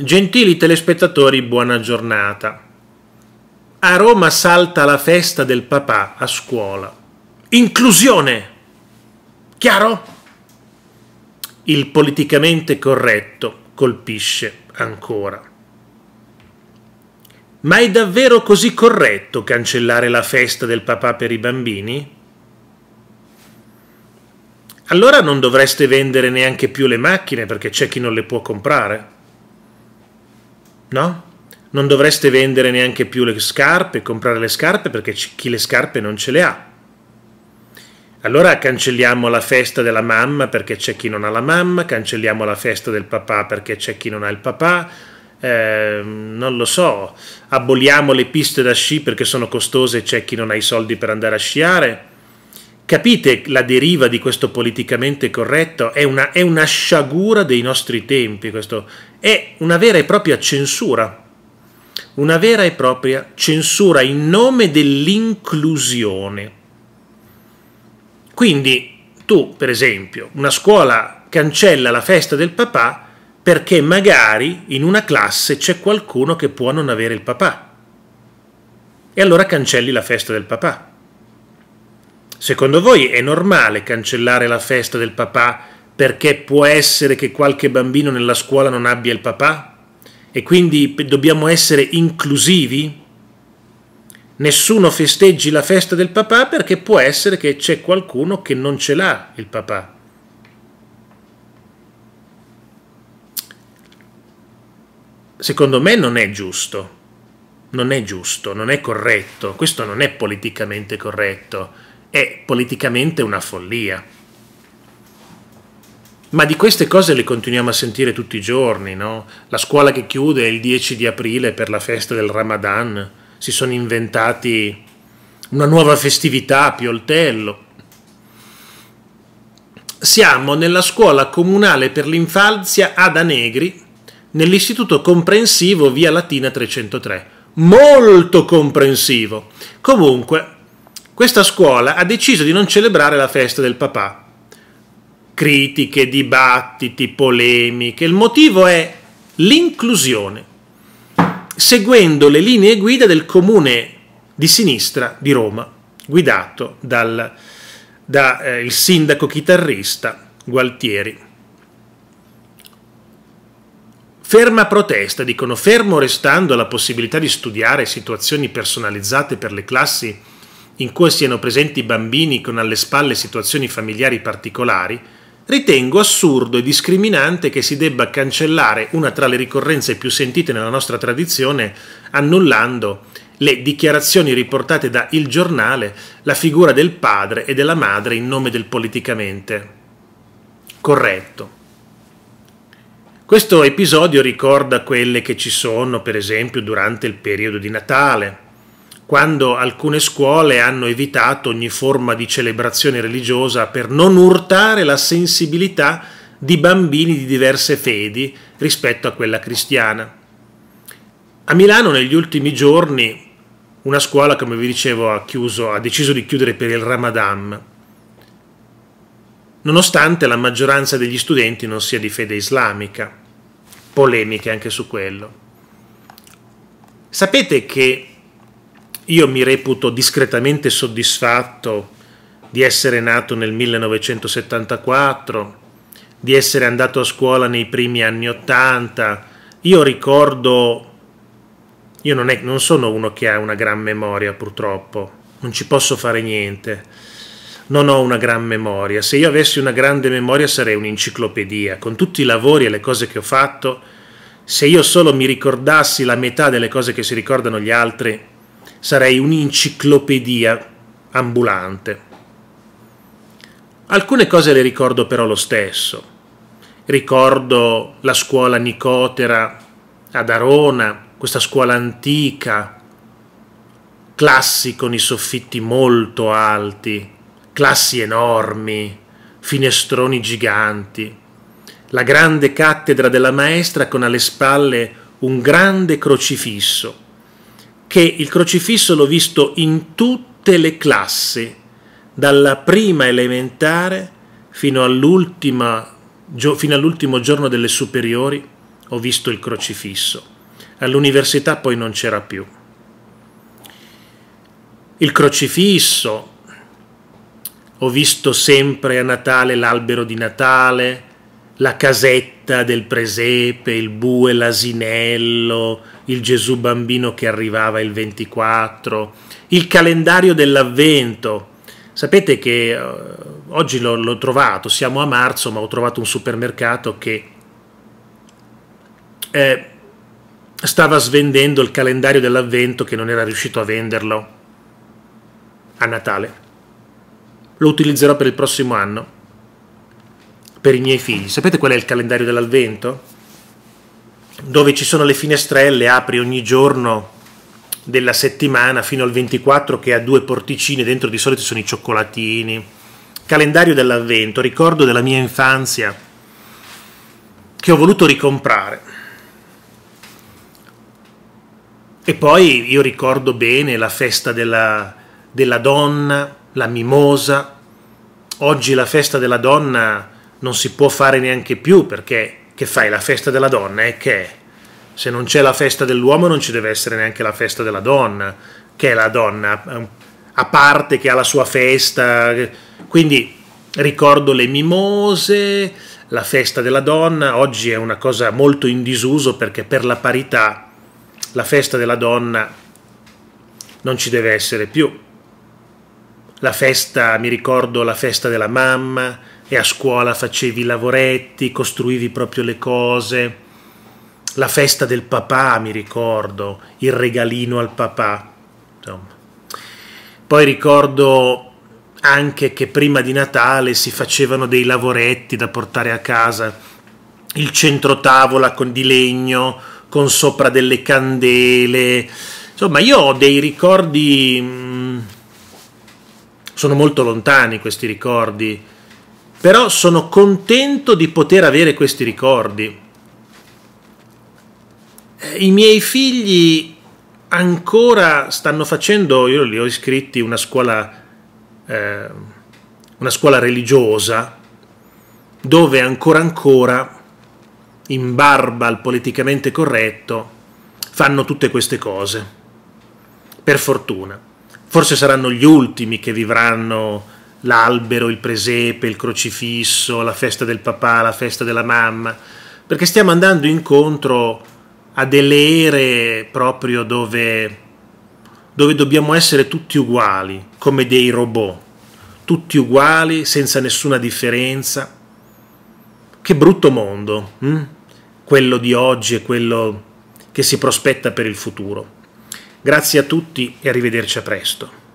Gentili telespettatori, buona giornata. A Roma salta la festa del papà a scuola. Inclusione! Chiaro? Il politicamente corretto colpisce ancora. Ma è davvero così corretto cancellare la festa del papà per i bambini? Allora non dovreste vendere neanche più le macchine perché c'è chi non le può comprare no? Non dovreste vendere neanche più le scarpe, comprare le scarpe perché chi le scarpe non ce le ha. Allora cancelliamo la festa della mamma perché c'è chi non ha la mamma, cancelliamo la festa del papà perché c'è chi non ha il papà, eh, non lo so, aboliamo le piste da sci perché sono costose e c'è chi non ha i soldi per andare a sciare. Capite la deriva di questo politicamente corretto? È una, è una sciagura dei nostri tempi questo è una vera e propria censura, una vera e propria censura in nome dell'inclusione. Quindi tu, per esempio, una scuola cancella la festa del papà perché magari in una classe c'è qualcuno che può non avere il papà. E allora cancelli la festa del papà. Secondo voi è normale cancellare la festa del papà perché può essere che qualche bambino nella scuola non abbia il papà e quindi dobbiamo essere inclusivi? Nessuno festeggi la festa del papà perché può essere che c'è qualcuno che non ce l'ha il papà. Secondo me non è giusto, non è giusto, non è corretto, questo non è politicamente corretto, è politicamente una follia. Ma di queste cose le continuiamo a sentire tutti i giorni, no? La scuola che chiude il 10 di aprile per la festa del Ramadan, si sono inventati una nuova festività a Pioltello. Siamo nella scuola comunale per l'infanzia Ada Negri, nell'istituto comprensivo Via Latina 303. Molto comprensivo. Comunque, questa scuola ha deciso di non celebrare la festa del papà critiche, dibattiti, polemiche. Il motivo è l'inclusione, seguendo le linee guida del comune di sinistra di Roma, guidato dal da, eh, il sindaco chitarrista Gualtieri. Ferma protesta, dicono, fermo restando la possibilità di studiare situazioni personalizzate per le classi in cui siano presenti bambini con alle spalle situazioni familiari particolari, Ritengo assurdo e discriminante che si debba cancellare una tra le ricorrenze più sentite nella nostra tradizione, annullando le dichiarazioni riportate da Il Giornale, la figura del padre e della madre in nome del politicamente. Corretto. Questo episodio ricorda quelle che ci sono, per esempio, durante il periodo di Natale, quando alcune scuole hanno evitato ogni forma di celebrazione religiosa per non urtare la sensibilità di bambini di diverse fedi rispetto a quella cristiana. A Milano negli ultimi giorni una scuola, come vi dicevo, ha, chiuso, ha deciso di chiudere per il Ramadan, nonostante la maggioranza degli studenti non sia di fede islamica. Polemiche anche su quello. Sapete che io mi reputo discretamente soddisfatto di essere nato nel 1974, di essere andato a scuola nei primi anni 80. Io ricordo, io non, è, non sono uno che ha una gran memoria purtroppo, non ci posso fare niente, non ho una gran memoria. Se io avessi una grande memoria sarei un'enciclopedia, con tutti i lavori e le cose che ho fatto, se io solo mi ricordassi la metà delle cose che si ricordano gli altri, sarei un'enciclopedia ambulante. Alcune cose le ricordo però lo stesso. Ricordo la scuola nicotera ad Arona, questa scuola antica, classi con i soffitti molto alti, classi enormi, finestroni giganti, la grande cattedra della maestra con alle spalle un grande crocifisso che il crocifisso l'ho visto in tutte le classi, dalla prima elementare fino, all'ultima, fino all'ultimo giorno delle superiori, ho visto il crocifisso. All'università poi non c'era più. Il crocifisso, ho visto sempre a Natale l'albero di Natale, la casetta del presepe, il bue, l'asinello, il Gesù bambino che arrivava il 24, il calendario dell'avvento. Sapete che eh, oggi l'ho, trovato, siamo a marzo, ma ho trovato un supermercato che eh, stava svendendo il calendario dell'avvento che non era riuscito a venderlo a Natale. Lo utilizzerò per il prossimo anno per i miei figli. Sapete qual è il calendario dell'Avvento? Dove ci sono le finestrelle, apri ogni giorno della settimana fino al 24 che ha due porticini, dentro di solito sono i cioccolatini. Calendario dell'Avvento, ricordo della mia infanzia che ho voluto ricomprare. E poi io ricordo bene la festa della, della donna, la mimosa. Oggi la festa della donna non si può fare neanche più perché che fai la festa della donna è che se non c'è la festa dell'uomo non ci deve essere neanche la festa della donna che è la donna a parte che ha la sua festa quindi ricordo le mimose la festa della donna oggi è una cosa molto in disuso perché per la parità la festa della donna non ci deve essere più la festa mi ricordo la festa della mamma e a scuola facevi i lavoretti, costruivi proprio le cose. La festa del papà, mi ricordo, il regalino al papà. Insomma. Poi ricordo anche che prima di Natale si facevano dei lavoretti da portare a casa, il centrotavola con di legno, con sopra delle candele. Insomma, io ho dei ricordi mm, sono molto lontani questi ricordi però sono contento di poter avere questi ricordi. Eh, I miei figli ancora stanno facendo, io li ho iscritti a una scuola, eh, una scuola religiosa, dove ancora ancora, in barba al politicamente corretto, fanno tutte queste cose. Per fortuna. Forse saranno gli ultimi che vivranno l'albero, il presepe, il crocifisso, la festa del papà, la festa della mamma, perché stiamo andando incontro a delle ere proprio dove, dove dobbiamo essere tutti uguali, come dei robot, tutti uguali, senza nessuna differenza. Che brutto mondo, hm? quello di oggi e quello che si prospetta per il futuro. Grazie a tutti e arrivederci a presto.